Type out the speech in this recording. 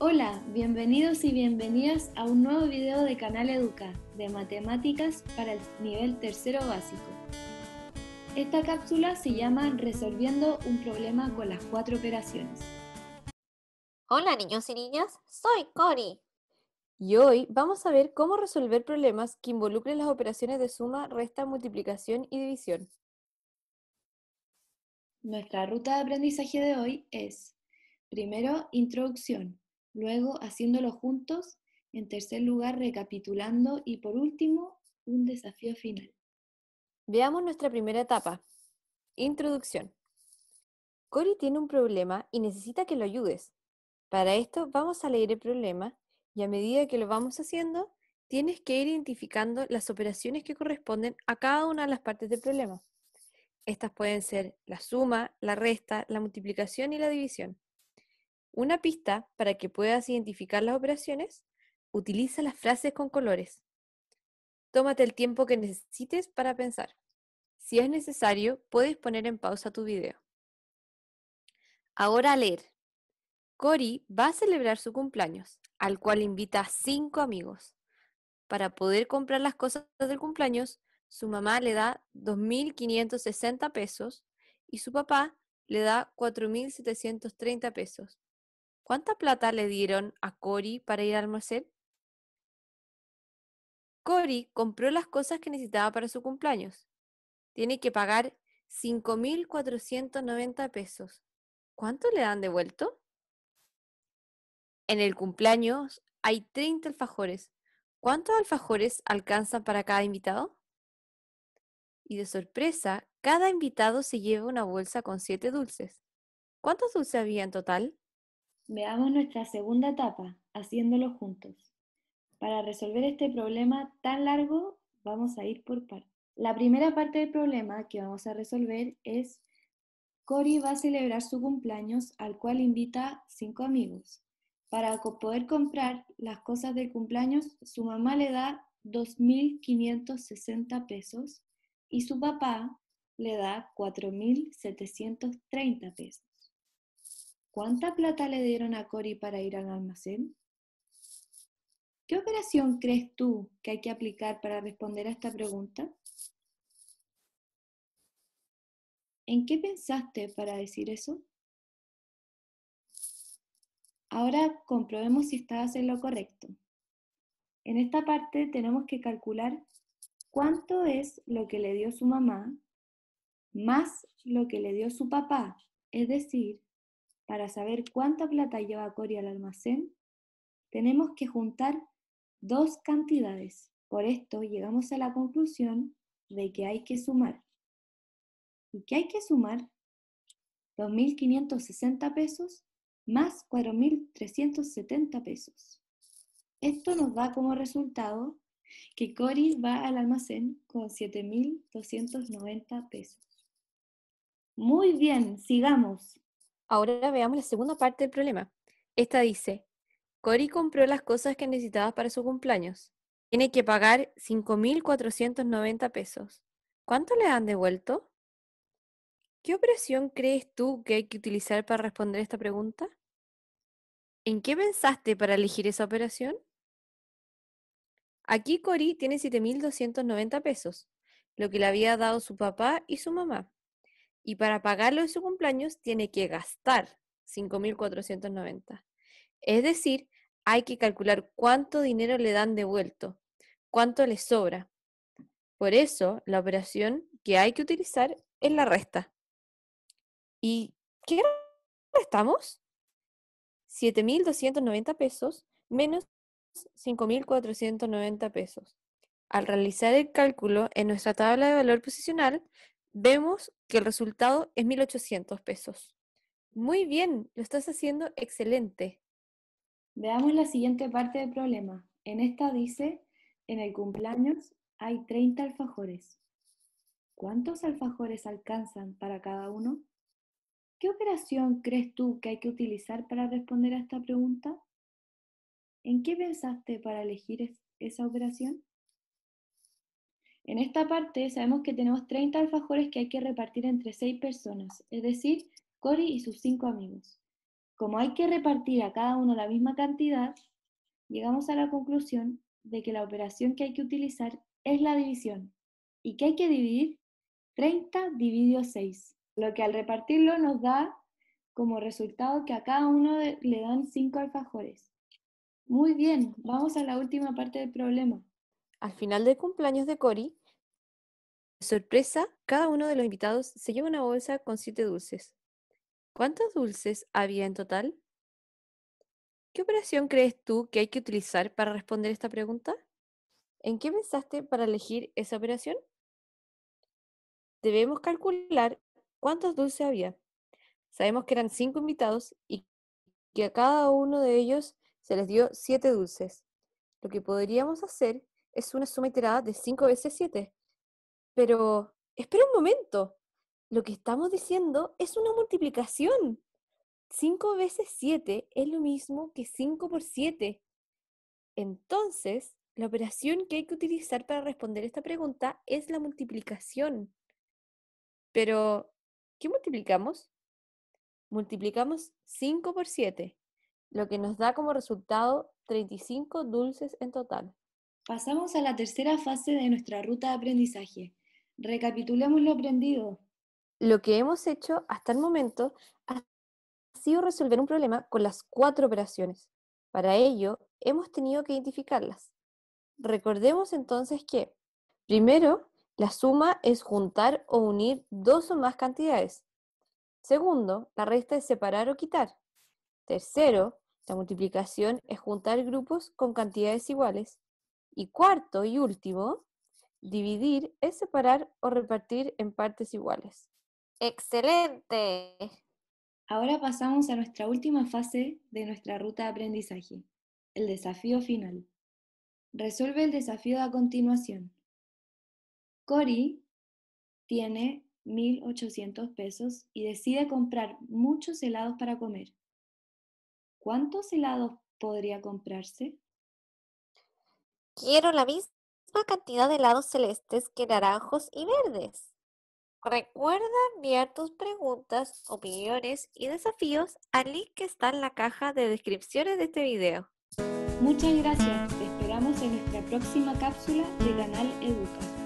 Hola, bienvenidos y bienvenidas a un nuevo video de Canal Educa de matemáticas para el nivel tercero básico. Esta cápsula se llama Resolviendo un problema con las cuatro operaciones. Hola niños y niñas, soy Cori. Y hoy vamos a ver cómo resolver problemas que involucren las operaciones de suma, resta, multiplicación y división. Nuestra ruta de aprendizaje de hoy es, primero, introducción, luego haciéndolo juntos, en tercer lugar recapitulando y por último un desafío final. Veamos nuestra primera etapa. Introducción. Cory tiene un problema y necesita que lo ayudes. Para esto vamos a leer el problema y a medida que lo vamos haciendo, tienes que ir identificando las operaciones que corresponden a cada una de las partes del problema. Estas pueden ser la suma, la resta, la multiplicación y la división. Una pista para que puedas identificar las operaciones, utiliza las frases con colores. Tómate el tiempo que necesites para pensar. Si es necesario, puedes poner en pausa tu video. Ahora a leer. Cory va a celebrar su cumpleaños, al cual invita a cinco amigos. Para poder comprar las cosas del cumpleaños, su mamá le da 2.560 pesos y su papá le da 4.730 pesos. ¿Cuánta plata le dieron a Cory para ir al almacén? Cory compró las cosas que necesitaba para su cumpleaños. Tiene que pagar 5.490 pesos. ¿Cuánto le dan devuelto? En el cumpleaños hay 30 alfajores. ¿Cuántos alfajores alcanzan para cada invitado? Y de sorpresa, cada invitado se lleva una bolsa con siete dulces. ¿Cuántos dulces había en total? Veamos nuestra segunda etapa, haciéndolo juntos. Para resolver este problema tan largo, vamos a ir por partes. La primera parte del problema que vamos a resolver es Cory va a celebrar su cumpleaños al cual invita cinco amigos. Para poder comprar las cosas del cumpleaños, su mamá le da 2.560 pesos y su papá le da 4.730 pesos. ¿Cuánta plata le dieron a Cori para ir al almacén? ¿Qué operación crees tú que hay que aplicar para responder a esta pregunta? ¿En qué pensaste para decir eso? Ahora comprobemos si estabas en lo correcto. En esta parte tenemos que calcular cuánto es lo que le dio su mamá más lo que le dio su papá, es decir, para saber cuánta plata lleva Cori al almacén, tenemos que juntar dos cantidades. Por esto llegamos a la conclusión de que hay que sumar. ¿Y qué hay que sumar? 2.560 pesos más 4.370 pesos. Esto nos da como resultado que Cori va al almacén con 7.290 pesos. Muy bien, sigamos. Ahora veamos la segunda parte del problema. Esta dice, Cori compró las cosas que necesitaba para su cumpleaños. Tiene que pagar 5.490 pesos. ¿Cuánto le han devuelto? ¿Qué operación crees tú que hay que utilizar para responder esta pregunta? ¿En qué pensaste para elegir esa operación? Aquí Cori tiene 7.290 pesos, lo que le había dado su papá y su mamá y para pagarlo de su cumpleaños tiene que gastar 5.490. Es decir, hay que calcular cuánto dinero le dan devuelto, cuánto le sobra. Por eso, la operación que hay que utilizar es la resta. ¿Y qué restamos? 7.290 pesos menos 5.490 pesos. Al realizar el cálculo en nuestra tabla de valor posicional, vemos que el resultado es 1.800 pesos. Muy bien, lo estás haciendo excelente. Veamos la siguiente parte del problema. En esta dice, en el cumpleaños hay 30 alfajores. ¿Cuántos alfajores alcanzan para cada uno? ¿Qué operación crees tú que hay que utilizar para responder a esta pregunta? ¿En qué pensaste para elegir esa operación? En esta parte sabemos que tenemos 30 alfajores que hay que repartir entre 6 personas, es decir, Cory y sus 5 amigos. Como hay que repartir a cada uno la misma cantidad, llegamos a la conclusión de que la operación que hay que utilizar es la división. ¿Y que hay que dividir? 30 dividido 6, lo que al repartirlo nos da como resultado que a cada uno le dan 5 alfajores. Muy bien, vamos a la última parte del problema. Al final del cumpleaños de Cory, sorpresa, cada uno de los invitados se lleva una bolsa con siete dulces. ¿Cuántos dulces había en total? ¿Qué operación crees tú que hay que utilizar para responder esta pregunta? ¿En qué pensaste para elegir esa operación? Debemos calcular cuántos dulces había. Sabemos que eran cinco invitados y que a cada uno de ellos se les dio siete dulces. Lo que podríamos hacer es una suma iterada de 5 veces 7. Pero, espera un momento, lo que estamos diciendo es una multiplicación. 5 veces 7 es lo mismo que 5 por 7. Entonces, la operación que hay que utilizar para responder esta pregunta es la multiplicación. Pero, ¿qué multiplicamos? Multiplicamos 5 por 7, lo que nos da como resultado 35 dulces en total. Pasamos a la tercera fase de nuestra ruta de aprendizaje. Recapitulemos lo aprendido. Lo que hemos hecho hasta el momento ha sido resolver un problema con las cuatro operaciones. Para ello, hemos tenido que identificarlas. Recordemos entonces que, primero, la suma es juntar o unir dos o más cantidades. Segundo, la resta es separar o quitar. Tercero, la multiplicación es juntar grupos con cantidades iguales. Y cuarto y último, dividir es separar o repartir en partes iguales. Excelente. Ahora pasamos a nuestra última fase de nuestra ruta de aprendizaje, el desafío final. Resuelve el desafío a continuación. Cory tiene 1.800 pesos y decide comprar muchos helados para comer. ¿Cuántos helados podría comprarse? Quiero la misma cantidad de helados celestes que naranjos y verdes. Recuerda enviar tus preguntas, opiniones y desafíos al link que está en la caja de descripciones de este video. Muchas gracias. Te esperamos en nuestra próxima cápsula de Canal Educa.